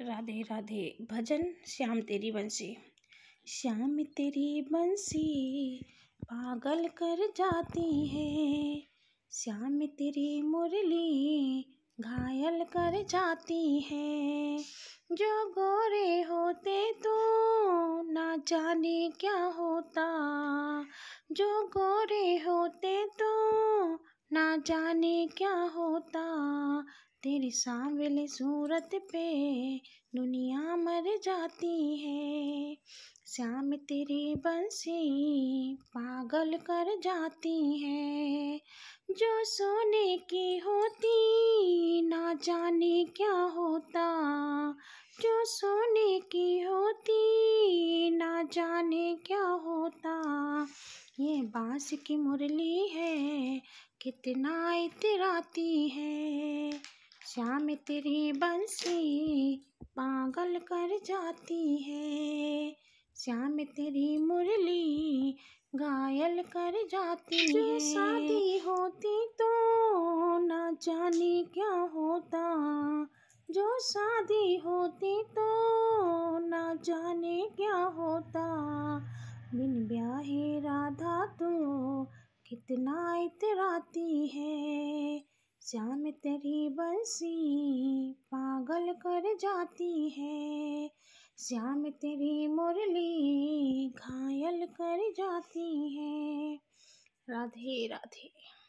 राधे राधे भजन श्याम तेरी बंसी श्याम तेरी बंसी पागल कर जाती है श्याम तेरी मुरली घायल कर जाती है जो गोरे होते तो ना जाने क्या होता जो गोरे होते तो ना जाने क्या होता तेरी सांवली सूरत पे दुनिया मर जाती है श्याम तेरी बंसी पागल कर जाती है जो सोने की होती ना जाने क्या होता जो सोने की होती ना जाने क्या होता ये बांस की मुरली है कितना इतराती है श्याम तेरी बंसी पागल कर जाती है श्याम तेरी मुरली घायल कर जाती है शादी होती तो ना जाने क्या होता जो शादी होती तो ना जाने क्या होता बिन ब्याहे राधा तो कितना इतराती है श्याम तेरी बंसी पागल कर जाती है श्याम तेरी मुरली घायल कर जाती है राधे राधे